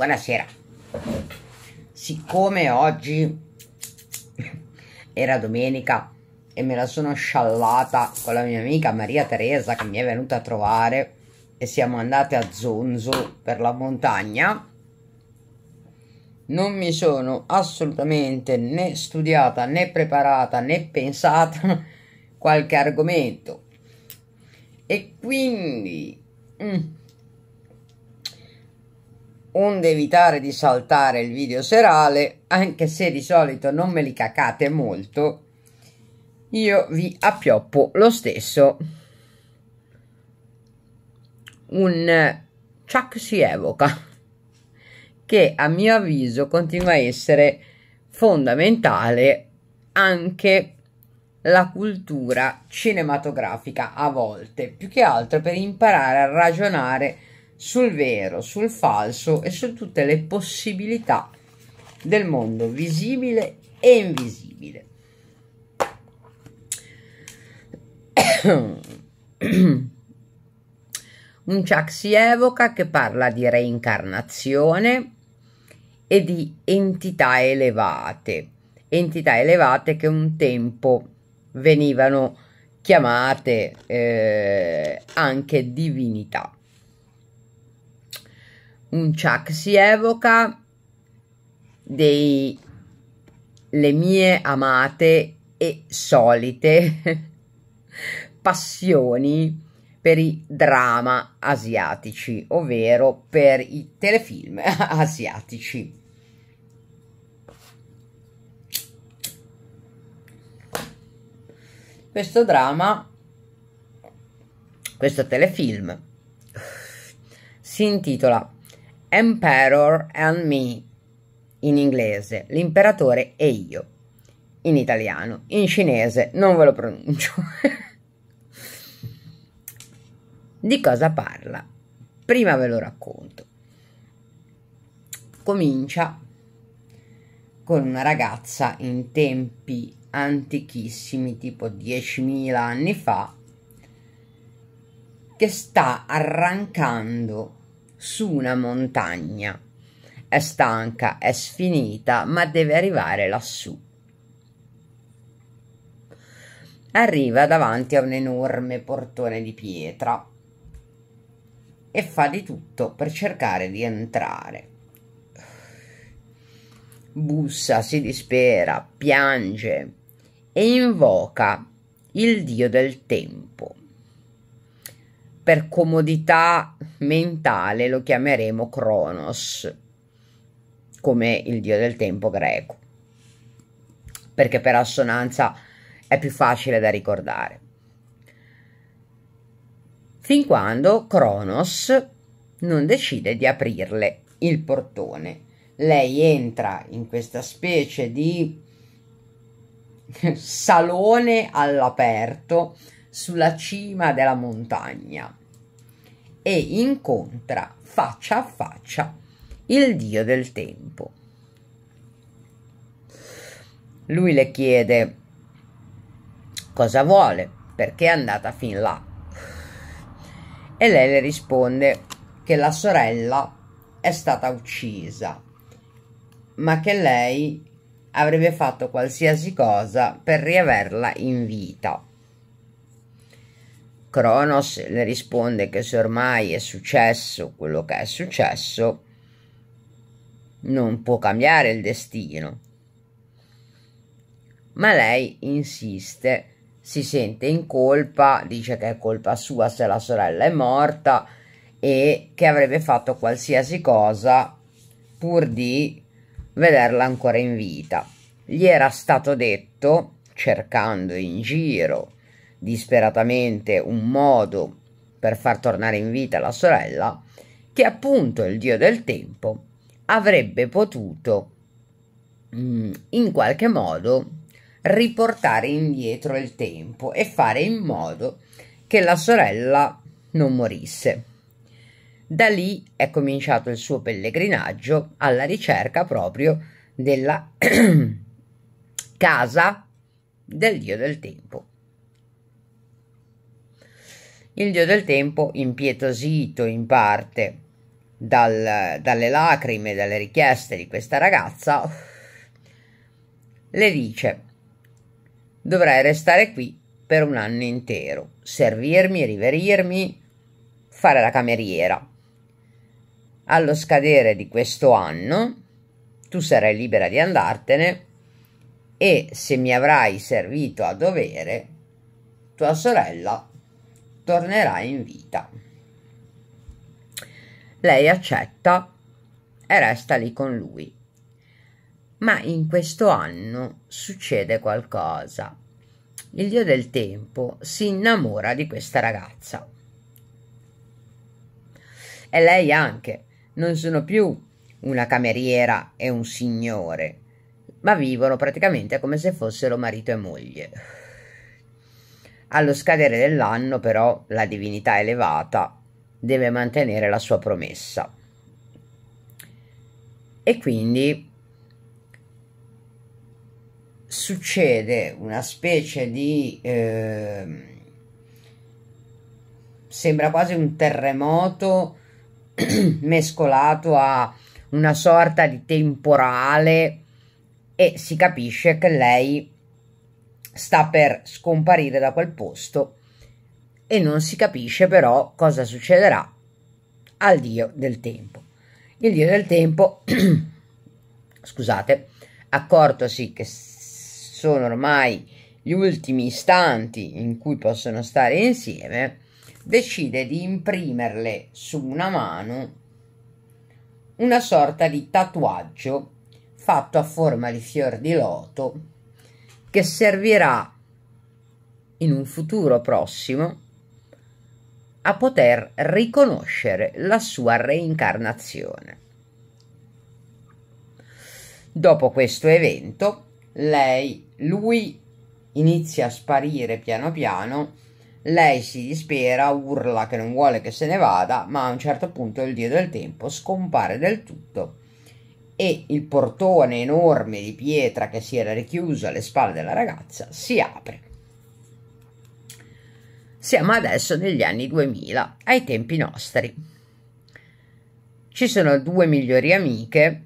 Buonasera. Siccome oggi era domenica e me la sono sciallata con la mia amica Maria Teresa che mi è venuta a trovare e siamo andate a Zonzo per la montagna, non mi sono assolutamente né studiata né preparata né pensata qualche argomento. E quindi... Mm, onde evitare di saltare il video serale, anche se di solito non me li cacate molto, io vi appioppo lo stesso un eh, Chuck si evoca che a mio avviso continua a essere fondamentale anche la cultura cinematografica a volte, più che altro per imparare a ragionare sul vero, sul falso e su tutte le possibilità del mondo visibile e invisibile. Un Chuck si evoca che parla di reincarnazione e di entità elevate, entità elevate che un tempo venivano chiamate eh, anche divinità un chak si evoca dei le mie amate e solite passioni per i drama asiatici, ovvero per i telefilm asiatici. Questo drama, questo telefilm, si intitola Emperor and Me in inglese, l'imperatore e io in italiano, in cinese non ve lo pronuncio. Di cosa parla? Prima ve lo racconto. Comincia con una ragazza in tempi antichissimi, tipo 10.000 anni fa, che sta arrancando su una montagna. È stanca, è sfinita, ma deve arrivare lassù. Arriva davanti a un enorme portone di pietra e fa di tutto per cercare di entrare. Bussa, si dispera, piange e invoca il dio del tempo per comodità mentale lo chiameremo Cronos, come il dio del tempo greco, perché per assonanza è più facile da ricordare. Fin quando Cronos non decide di aprirle il portone. Lei entra in questa specie di salone all'aperto sulla cima della montagna e incontra faccia a faccia il dio del tempo. Lui le chiede cosa vuole, perché è andata fin là. E lei le risponde che la sorella è stata uccisa, ma che lei avrebbe fatto qualsiasi cosa per riaverla in vita. Cronos le risponde che se ormai è successo quello che è successo, non può cambiare il destino. Ma lei insiste, si sente in colpa, dice che è colpa sua se la sorella è morta e che avrebbe fatto qualsiasi cosa pur di vederla ancora in vita. Gli era stato detto, cercando in giro disperatamente un modo per far tornare in vita la sorella, che appunto il dio del tempo avrebbe potuto mh, mm, in qualche modo riportare indietro il tempo e fare in modo che la sorella non morisse. Da lì è cominciato il suo pellegrinaggio alla ricerca proprio della casa del dio del tempo il dio del tempo, impietosito in parte dal, dalle lacrime, dalle richieste di questa ragazza, le dice dovrai restare qui per un anno intero, servirmi, riverirmi, fare la cameriera. Allo scadere di questo anno tu sarai libera di andartene e se mi avrai servito a dovere, tua sorella tornerà in vita. Lei accetta e resta lì con lui. Ma in questo anno succede qualcosa. Il dio del tempo si innamora di questa ragazza. E lei anche. Non sono più una cameriera e un signore, ma vivono praticamente come se fossero marito e moglie. Allo scadere dell'anno però la divinità elevata deve mantenere la sua promessa. E quindi succede una specie di... Eh, sembra quasi un terremoto mescolato a una sorta di temporale e si capisce che lei sta per scomparire da quel posto e non si capisce però cosa succederà al dio del tempo. Il dio del tempo, scusate, accortosi che sono ormai gli ultimi istanti in cui possono stare insieme, decide di imprimerle su una mano una sorta di tatuaggio fatto a forma di fior di loto che servirà in un futuro prossimo a poter riconoscere la sua reincarnazione. Dopo questo evento, lei, lui inizia a sparire piano piano, lei si dispera, urla che non vuole che se ne vada, ma a un certo punto il dio del tempo scompare del tutto e il portone enorme di pietra che si era richiuso alle spalle della ragazza si apre. Siamo adesso negli anni 2000, ai tempi nostri. Ci sono due migliori amiche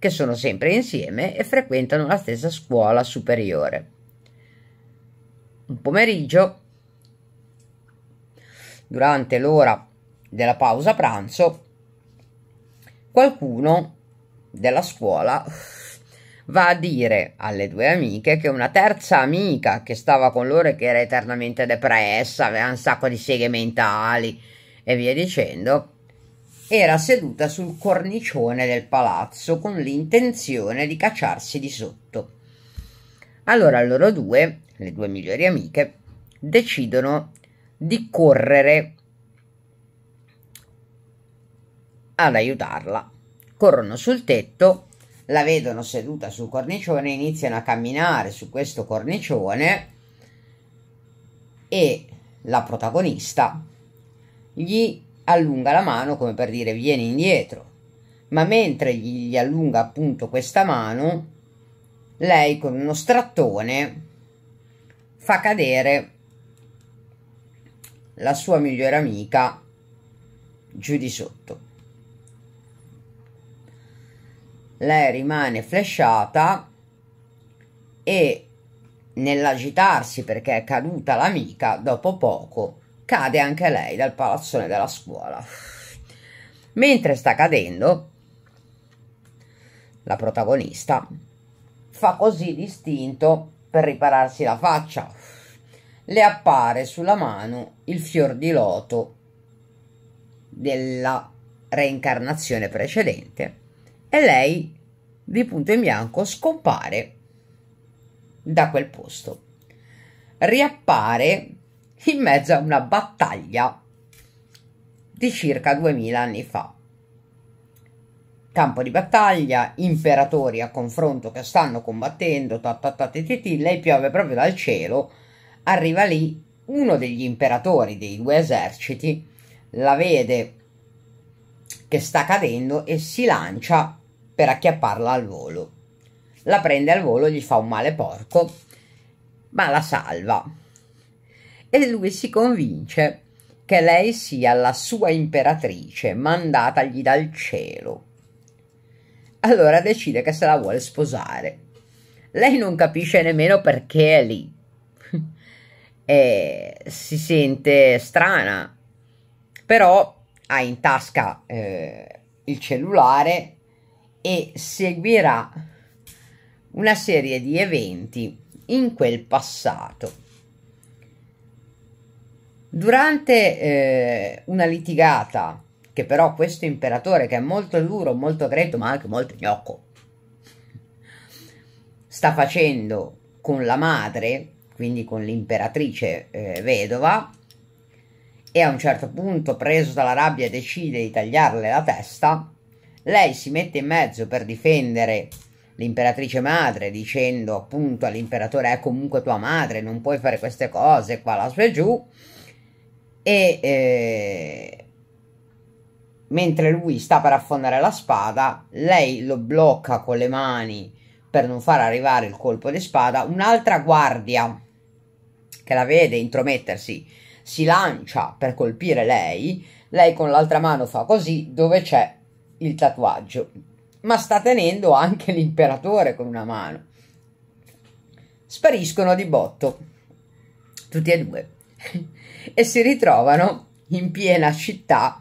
che sono sempre insieme e frequentano la stessa scuola superiore. Un pomeriggio, durante l'ora della pausa pranzo, qualcuno della scuola va a dire alle due amiche che una terza amica che stava con loro e che era eternamente depressa, aveva un sacco di seghe mentali e via dicendo, era seduta sul cornicione del palazzo con l'intenzione di cacciarsi di sotto. Allora loro due, le due migliori amiche, decidono di correre ad aiutarla corrono sul tetto, la vedono seduta sul cornicione, iniziano a camminare su questo cornicione e la protagonista gli allunga la mano come per dire vieni indietro, ma mentre gli allunga appunto questa mano, lei con uno strattone fa cadere la sua migliore amica giù di sotto. lei rimane flashata e nell'agitarsi perché è caduta l'amica, dopo poco cade anche lei dal palazzone della scuola. Mentre sta cadendo, la protagonista fa così distinto per ripararsi la faccia. Le appare sulla mano il fior di loto della reincarnazione precedente e lei di punto in bianco scompare da quel posto. Riappare in mezzo a una battaglia di circa 2000 anni fa. Campo di battaglia, imperatori a confronto che stanno combattendo, tatatati, lei piove proprio dal cielo, arriva lì uno degli imperatori dei due eserciti, la vede che sta cadendo e si lancia per acchiapparla al volo. La prende al volo, gli fa un male porco, ma la salva. E lui si convince che lei sia la sua imperatrice, mandatagli dal cielo. Allora decide che se la vuole sposare. Lei non capisce nemmeno perché è lì. e si sente strana. Però ha in tasca eh, il cellulare e seguirà una serie di eventi in quel passato. Durante eh, una litigata, che però questo imperatore, che è molto duro, molto gretto, ma anche molto gnocco, sta facendo con la madre, quindi con l'imperatrice eh, vedova, e a un certo punto, preso dalla rabbia, decide di tagliarle la testa, lei si mette in mezzo per difendere l'imperatrice madre dicendo appunto all'imperatore è comunque tua madre, non puoi fare queste cose, qua la sua e giù. E eh, mentre lui sta per affondare la spada, lei lo blocca con le mani per non far arrivare il colpo di spada. Un'altra guardia che la vede intromettersi si lancia per colpire lei. Lei con l'altra mano fa così, dove c'è il tatuaggio, ma sta tenendo anche l'imperatore con una mano. Spariscono di botto, tutti e due, e si ritrovano in piena città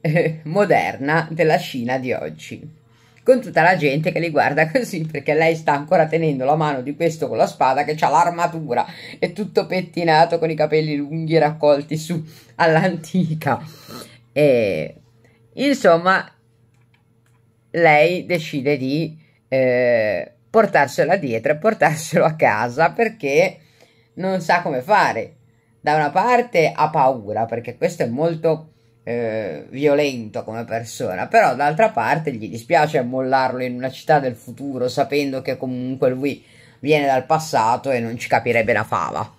eh, moderna della Cina di oggi con tutta la gente che li guarda così perché lei sta ancora tenendo la mano di questo con la spada che ha l'armatura è tutto pettinato con i capelli lunghi raccolti su all'antica e insomma lei decide di eh, portarsela dietro e portarselo a casa perché non sa come fare. Da una parte ha paura perché questo è molto eh, violento come persona, però d'altra parte gli dispiace mollarlo in una città del futuro sapendo che comunque lui viene dal passato e non ci capirebbe la fava.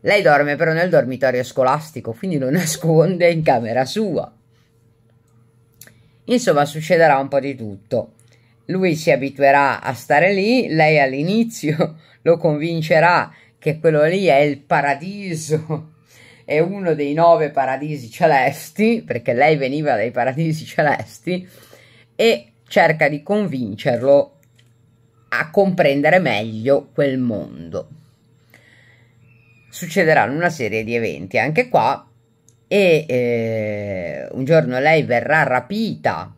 Lei dorme però nel dormitorio scolastico, quindi lo nasconde in camera sua. Insomma, succederà un po' di tutto. Lui si abituerà a stare lì, lei all'inizio lo convincerà che quello lì è il paradiso, è uno dei nove paradisi celesti, perché lei veniva dai paradisi celesti, e cerca di convincerlo a comprendere meglio quel mondo. Succederanno una serie di eventi, anche qua e eh, un giorno lei verrà rapita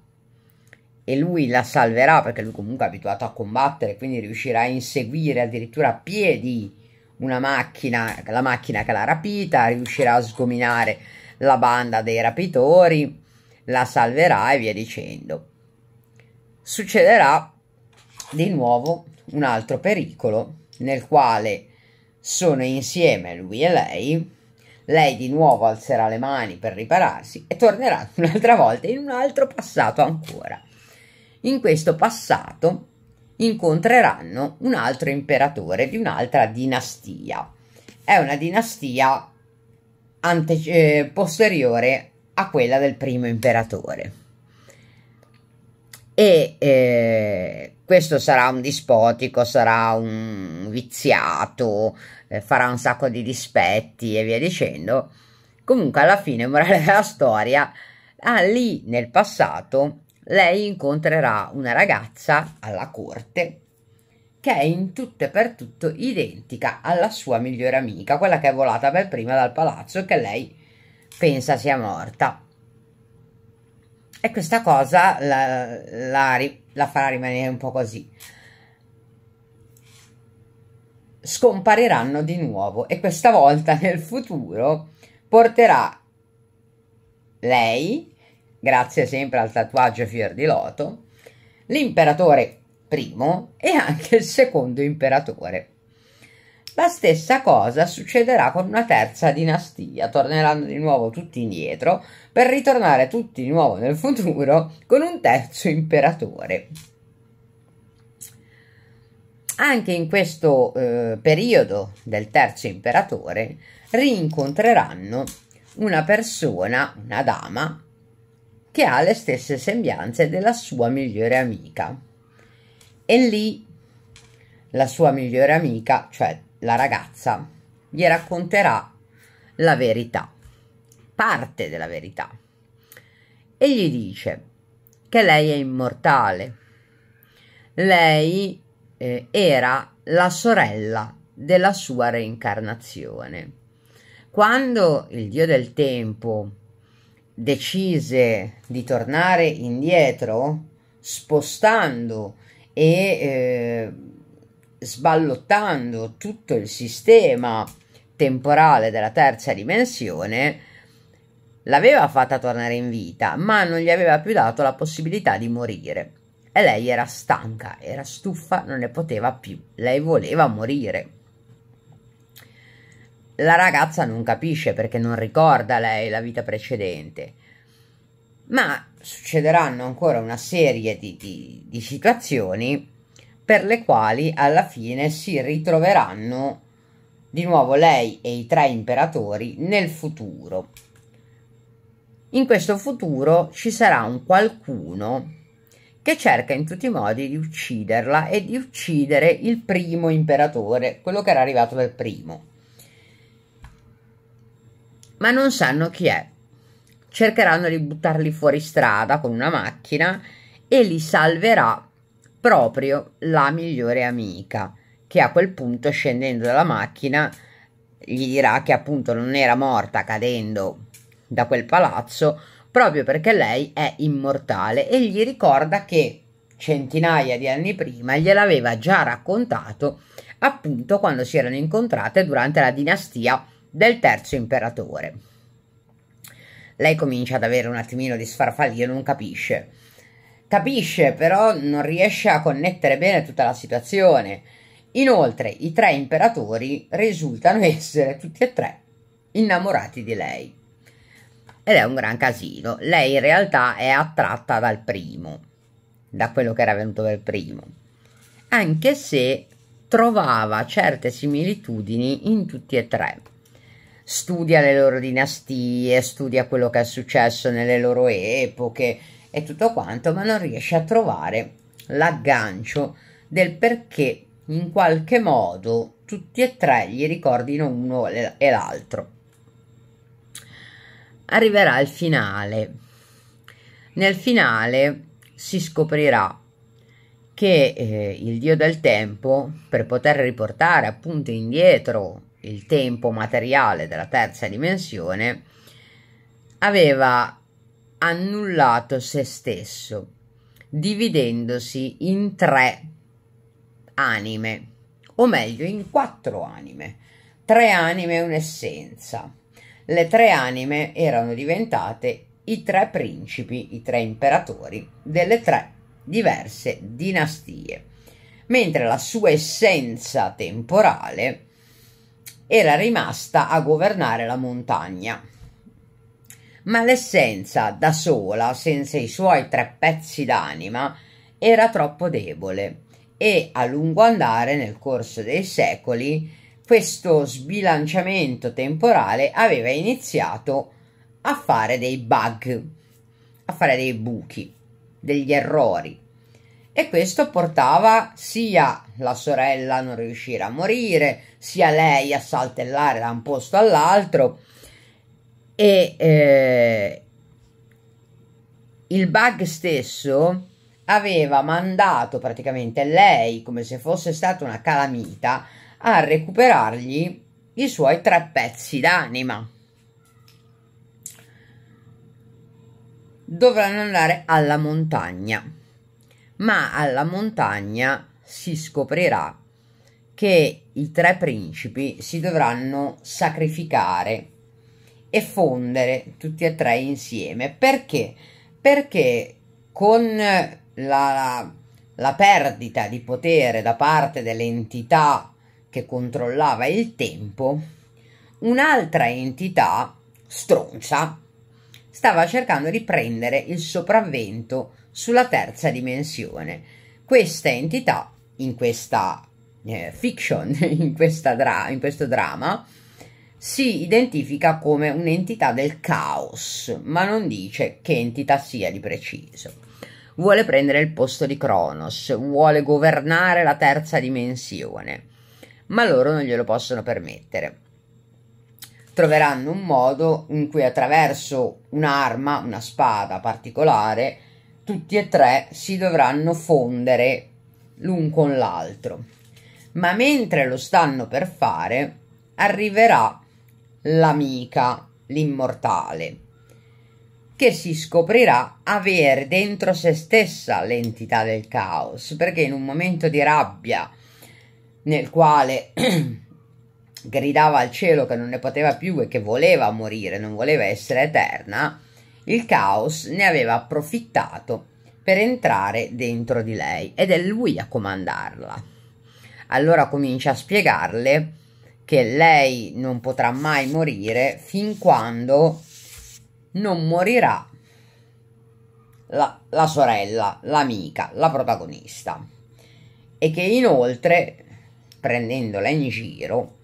e lui la salverà perché lui comunque è abituato a combattere quindi riuscirà a inseguire addirittura a piedi una macchina la macchina che l'ha rapita riuscirà a sgominare la banda dei rapitori la salverà e via dicendo succederà di nuovo un altro pericolo nel quale sono insieme lui e lei lei di nuovo alzerà le mani per ripararsi e tornerà un'altra volta in un altro passato ancora. In questo passato incontreranno un altro imperatore di un'altra dinastia. È una dinastia ante- eh, posteriore a quella del primo imperatore. E eh, questo sarà un dispotico, sarà un viziato, eh, farà un sacco di dispetti e via dicendo. Comunque alla fine, morale della storia, ah, lì nel passato lei incontrerà una ragazza alla corte che è in tutto e per tutto identica alla sua migliore amica, quella che è volata per prima dal palazzo e che lei pensa sia morta. E questa cosa la, la, la farà rimanere un po' così scompariranno di nuovo e questa volta nel futuro porterà lei, grazie sempre al tatuaggio fior di loto, l'imperatore primo e anche il secondo imperatore. La stessa cosa succederà con una terza dinastia, torneranno di nuovo tutti indietro per ritornare tutti di nuovo nel futuro con un terzo imperatore anche in questo eh, periodo del terzo imperatore rincontreranno una persona, una dama, che ha le stesse sembianze della sua migliore amica. E lì la sua migliore amica, cioè la ragazza, gli racconterà la verità, parte della verità. E gli dice che lei è immortale. Lei eh, era la sorella della sua reincarnazione. Quando il dio del tempo decise di tornare indietro, spostando e eh, sballottando tutto il sistema temporale della terza dimensione, l'aveva fatta tornare in vita, ma non gli aveva più dato la possibilità di morire. E lei era stanca, era stufa, non ne poteva più. Lei voleva morire. La ragazza non capisce perché non ricorda lei la vita precedente. Ma succederanno ancora una serie di, di, di situazioni per le quali alla fine si ritroveranno di nuovo lei e i tre imperatori nel futuro. In questo futuro ci sarà un qualcuno che cerca in tutti i modi di ucciderla e di uccidere il primo imperatore, quello che era arrivato per primo. Ma non sanno chi è. Cercheranno di buttarli fuori strada con una macchina e li salverà proprio la migliore amica, che a quel punto scendendo dalla macchina gli dirà che appunto non era morta cadendo da quel palazzo, proprio perché lei è immortale e gli ricorda che centinaia di anni prima gliel'aveva già raccontato appunto quando si erano incontrate durante la dinastia del terzo imperatore. Lei comincia ad avere un attimino di sfarfallio, non capisce. Capisce, però non riesce a connettere bene tutta la situazione. Inoltre, i tre imperatori risultano essere tutti e tre innamorati di lei ed è un gran casino. Lei in realtà è attratta dal primo, da quello che era venuto per primo, anche se trovava certe similitudini in tutti e tre. Studia le loro dinastie, studia quello che è successo nelle loro epoche e tutto quanto, ma non riesce a trovare l'aggancio del perché in qualche modo tutti e tre gli ricordino uno e l'altro arriverà il finale. Nel finale si scoprirà che eh, il dio del tempo, per poter riportare appunto indietro il tempo materiale della terza dimensione, aveva annullato se stesso, dividendosi in tre anime, o meglio in quattro anime, tre anime e un'essenza le tre anime erano diventate i tre principi, i tre imperatori delle tre diverse dinastie, mentre la sua essenza temporale era rimasta a governare la montagna. Ma l'essenza da sola, senza i suoi tre pezzi d'anima, era troppo debole e a lungo andare nel corso dei secoli questo sbilanciamento temporale aveva iniziato a fare dei bug, a fare dei buchi, degli errori. E questo portava sia la sorella a non riuscire a morire, sia lei a saltellare da un posto all'altro. E eh, il bug stesso aveva mandato praticamente lei, come se fosse stata una calamita, a recuperargli i suoi tre pezzi d'anima. Dovranno andare alla montagna, ma alla montagna si scoprirà che i tre principi si dovranno sacrificare e fondere tutti e tre insieme. Perché? Perché con la, la, la perdita di potere da parte dell'entità che controllava il tempo, un'altra entità stronza stava cercando di prendere il sopravvento sulla terza dimensione. Questa entità, in questa eh, fiction, in, questa dra- in questo dramma, si identifica come un'entità del caos, ma non dice che entità sia di preciso. Vuole prendere il posto di Cronos, vuole governare la terza dimensione ma loro non glielo possono permettere. Troveranno un modo in cui attraverso un'arma, una spada particolare, tutti e tre si dovranno fondere l'un con l'altro. Ma mentre lo stanno per fare, arriverà l'amica, l'immortale, che si scoprirà avere dentro se stessa l'entità del caos, perché in un momento di rabbia nel quale gridava al cielo che non ne poteva più e che voleva morire, non voleva essere eterna, il caos ne aveva approfittato per entrare dentro di lei ed è lui a comandarla. Allora comincia a spiegarle che lei non potrà mai morire fin quando non morirà la, la sorella, l'amica, la protagonista. E che inoltre prendendola in giro,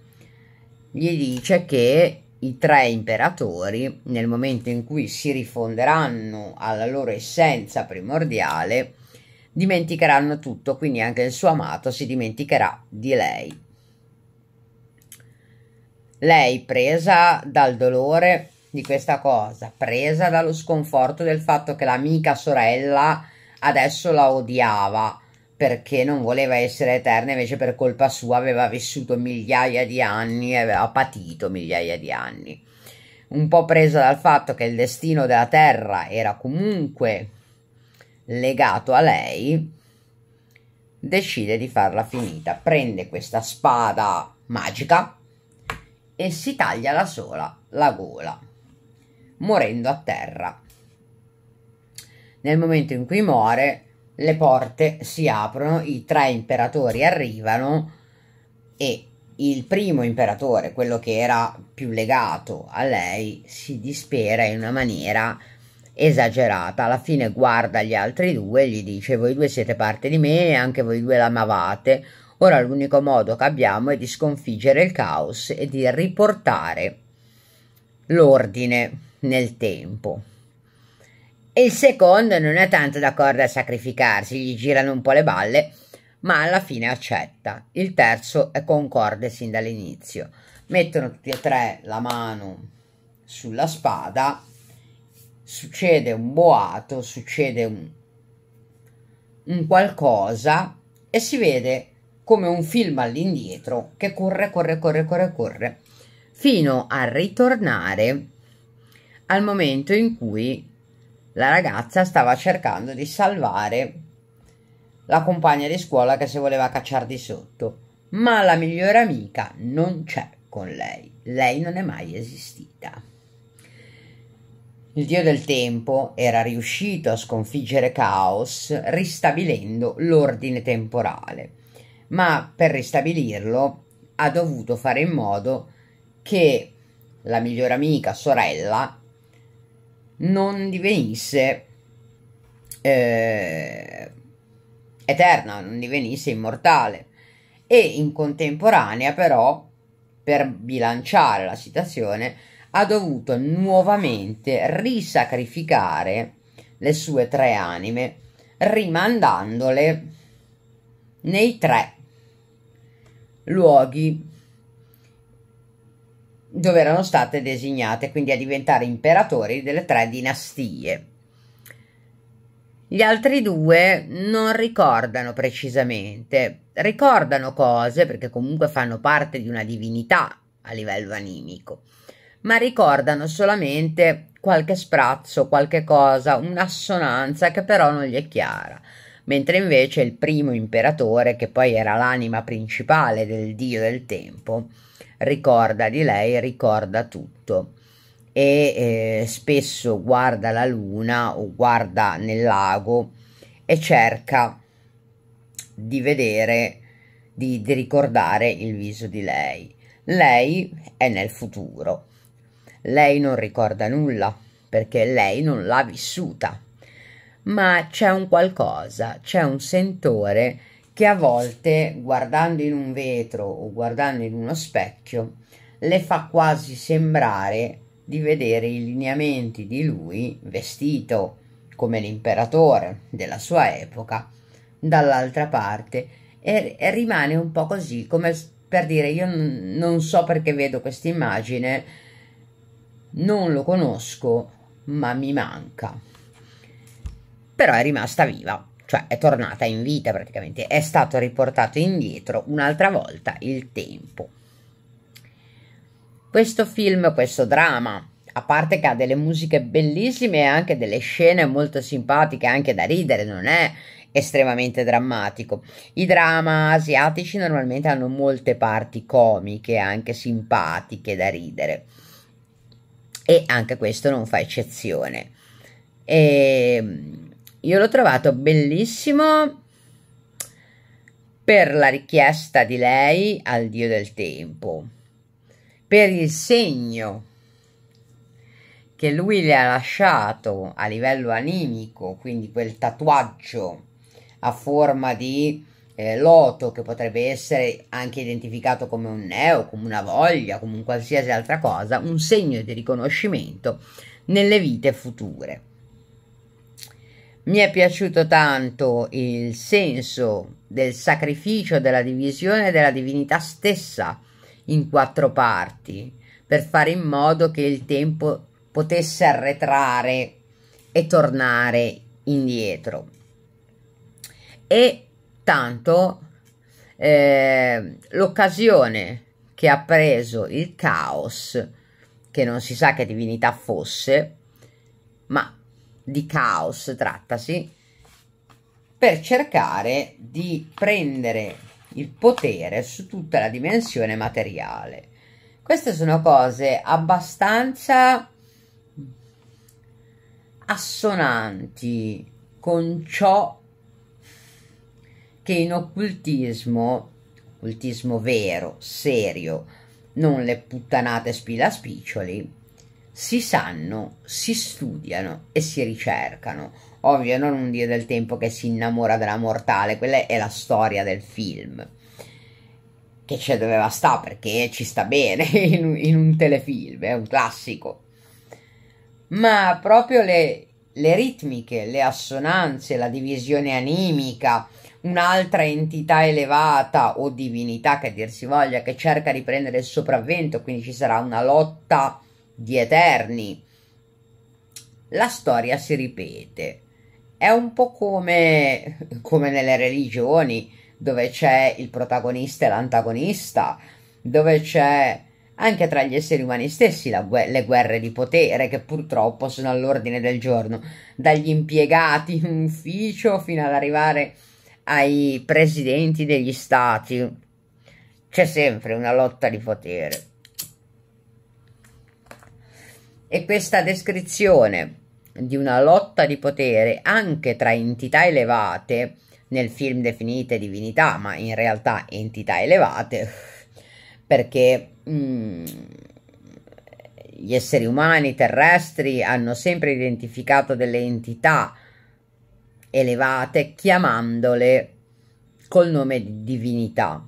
gli dice che i tre imperatori, nel momento in cui si rifonderanno alla loro essenza primordiale, dimenticheranno tutto, quindi anche il suo amato si dimenticherà di lei. Lei, presa dal dolore di questa cosa, presa dallo sconforto del fatto che l'amica sorella adesso la odiava, perché non voleva essere eterna, invece per colpa sua aveva vissuto migliaia di anni e aveva patito migliaia di anni. Un po' presa dal fatto che il destino della Terra era comunque legato a lei, decide di farla finita. Prende questa spada magica e si taglia da sola la gola, morendo a terra. Nel momento in cui muore, le porte si aprono, i tre imperatori arrivano e il primo imperatore, quello che era più legato a lei, si dispera in una maniera esagerata. Alla fine guarda gli altri due e gli dice: Voi due siete parte di me e anche voi due l'amavate. Ora l'unico modo che abbiamo è di sconfiggere il caos e di riportare l'ordine nel tempo e il secondo non è tanto d'accordo a sacrificarsi, gli girano un po' le balle, ma alla fine accetta. Il terzo è concorde sin dall'inizio. Mettono tutti e tre la mano sulla spada, succede un boato, succede un, un qualcosa e si vede come un film all'indietro che corre, corre, corre, corre, corre, fino a ritornare al momento in cui la ragazza stava cercando di salvare la compagna di scuola che si voleva cacciare di sotto, ma la migliore amica non c'è con lei, lei non è mai esistita. Il dio del tempo era riuscito a sconfiggere Caos ristabilendo l'ordine temporale, ma per ristabilirlo ha dovuto fare in modo che la migliore amica, sorella, non divenisse eh, eterna, non divenisse immortale e in contemporanea però per bilanciare la situazione ha dovuto nuovamente risacrificare le sue tre anime rimandandole nei tre luoghi dove erano state designate, quindi a diventare imperatori delle tre dinastie. Gli altri due non ricordano precisamente, ricordano cose perché comunque fanno parte di una divinità a livello animico, ma ricordano solamente qualche sprazzo, qualche cosa, un'assonanza che però non gli è chiara, mentre invece il primo imperatore, che poi era l'anima principale del dio del tempo, ricorda di lei, ricorda tutto e eh, spesso guarda la luna o guarda nel lago e cerca di vedere, di, di ricordare il viso di lei. Lei è nel futuro, lei non ricorda nulla perché lei non l'ha vissuta, ma c'è un qualcosa, c'è un sentore che che a volte guardando in un vetro o guardando in uno specchio le fa quasi sembrare di vedere i lineamenti di lui vestito come l'imperatore della sua epoca dall'altra parte e, e rimane un po' così come per dire io non so perché vedo questa immagine non lo conosco ma mi manca però è rimasta viva cioè è tornata in vita praticamente, è stato riportato indietro un'altra volta il tempo. Questo film, questo drama, a parte che ha delle musiche bellissime e anche delle scene molto simpatiche, anche da ridere, non è estremamente drammatico. I drama asiatici normalmente hanno molte parti comiche, anche simpatiche da ridere. E anche questo non fa eccezione. E ehm, io l'ho trovato bellissimo per la richiesta di lei al Dio del tempo, per il segno che lui le ha lasciato a livello animico, quindi quel tatuaggio a forma di eh, loto che potrebbe essere anche identificato come un neo, come una voglia, come un qualsiasi altra cosa, un segno di riconoscimento nelle vite future. Mi è piaciuto tanto il senso del sacrificio, della divisione della divinità stessa in quattro parti, per fare in modo che il tempo potesse arretrare e tornare indietro. E tanto eh, l'occasione che ha preso il caos, che non si sa che divinità fosse, ma di caos trattasi, per cercare di prendere il potere su tutta la dimensione materiale. Queste sono cose abbastanza assonanti con ciò che in occultismo, occultismo vero, serio, non le puttanate spila spiccioli, si sanno, si studiano e si ricercano. Ovvio, non un dio del tempo che si innamora della mortale, quella è la storia del film. Che ci doveva sta perché ci sta bene in, in un telefilm, è un classico. Ma proprio le, le ritmiche, le assonanze, la divisione animica, un'altra entità elevata o divinità che dir si voglia che cerca di prendere il sopravvento, quindi ci sarà una lotta di Eterni. La storia si ripete. È un po' come, come nelle religioni, dove c'è il protagonista e l'antagonista, dove c'è anche tra gli esseri umani stessi la, le guerre di potere che purtroppo sono all'ordine del giorno, dagli impiegati in ufficio fino ad arrivare ai presidenti degli stati. C'è sempre una lotta di potere. E questa descrizione di una lotta di potere anche tra entità elevate, nel film definite divinità, ma in realtà entità elevate, perché mh, mm, gli esseri umani terrestri hanno sempre identificato delle entità elevate chiamandole col nome di divinità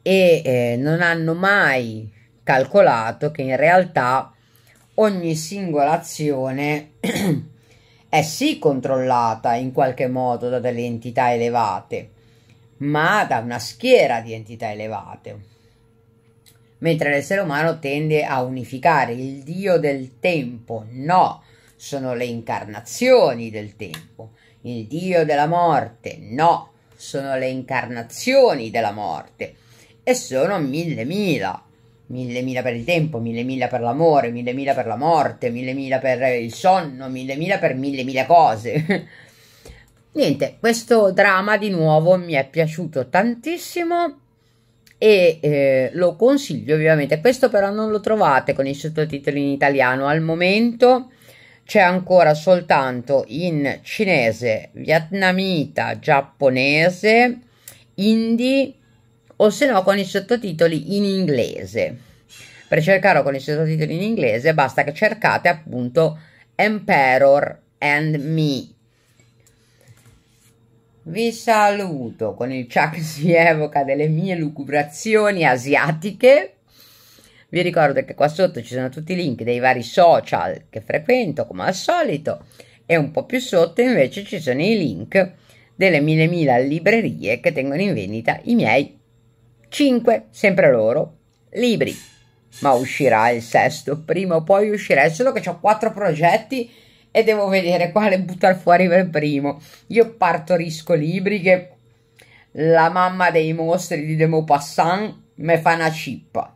e eh, non hanno mai calcolato che in realtà ogni singola azione è sì controllata in qualche modo da delle entità elevate, ma da una schiera di entità elevate. Mentre l'essere umano tende a unificare il Dio del tempo, no, sono le incarnazioni del tempo. Il Dio della morte, no, sono le incarnazioni della morte. E sono mille mila mille mila per il tempo, mille mila per l'amore, mille mila per la morte, mille mila per il sonno, mille mila per mille mila cose. Niente, questo drama di nuovo mi è piaciuto tantissimo e eh, lo consiglio ovviamente. Questo però non lo trovate con i sottotitoli in italiano al momento. C'è ancora soltanto in cinese, vietnamita, giapponese, indie o se no con i sottotitoli in inglese. Per cercarlo con i sottotitoli in inglese basta che cercate appunto Emperor and Me. Vi saluto con il Chuck si evoca delle mie lucubrazioni asiatiche. Vi ricordo che qua sotto ci sono tutti i link dei vari social che frequento come al solito e un po' più sotto invece ci sono i link delle mille mila librerie che tengono in vendita i miei 5. sempre loro, libri. Ma uscirà il sesto, prima o poi uscirà. È solo che ho quattro progetti e devo vedere quale buttare fuori per primo. Io partorisco libri che la mamma dei mostri di Demo Passant mi fa una cippa.